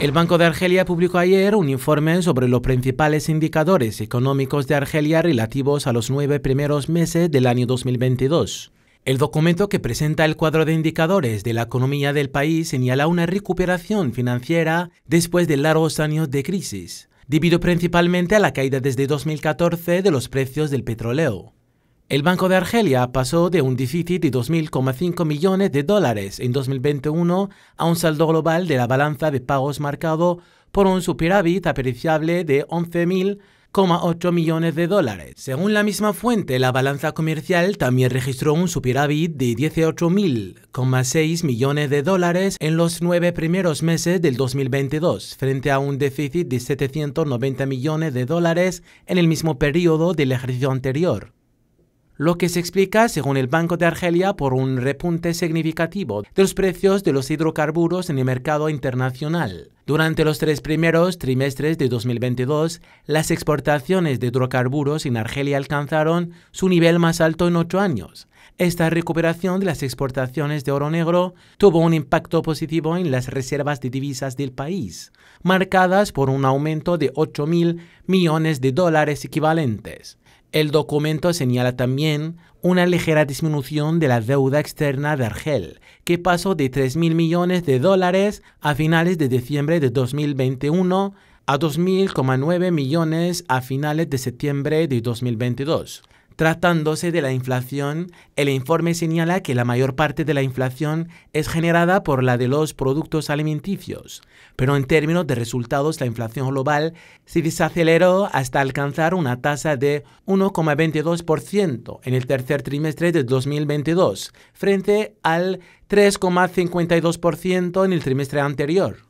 El Banco de Argelia publicó ayer un informe sobre los principales indicadores económicos de Argelia relativos a los nueve primeros meses del año 2022. El documento que presenta el cuadro de indicadores de la economía del país señala una recuperación financiera después de largos años de crisis, debido principalmente a la caída desde 2014 de los precios del petróleo. El Banco de Argelia pasó de un déficit de 2.005 millones de dólares en 2021 a un saldo global de la balanza de pagos marcado por un superávit apreciable de 11.8 millones de dólares. Según la misma fuente, la balanza comercial también registró un superávit de 18.000,6 millones de dólares en los nueve primeros meses del 2022, frente a un déficit de 790 millones de dólares en el mismo periodo del ejercicio anterior lo que se explica, según el Banco de Argelia, por un repunte significativo de los precios de los hidrocarburos en el mercado internacional. Durante los tres primeros trimestres de 2022, las exportaciones de hidrocarburos en Argelia alcanzaron su nivel más alto en ocho años. Esta recuperación de las exportaciones de oro negro tuvo un impacto positivo en las reservas de divisas del país, marcadas por un aumento de 8.000 millones de dólares equivalentes. El documento señala también una ligera disminución de la deuda externa de Argel, que pasó de 3.000 millones de dólares a finales de diciembre de 2021 a 2.009 millones a finales de septiembre de 2022. Tratándose de la inflación, el informe señala que la mayor parte de la inflación es generada por la de los productos alimenticios, pero en términos de resultados la inflación global se desaceleró hasta alcanzar una tasa de 1,22% en el tercer trimestre de 2022, frente al 3,52% en el trimestre anterior.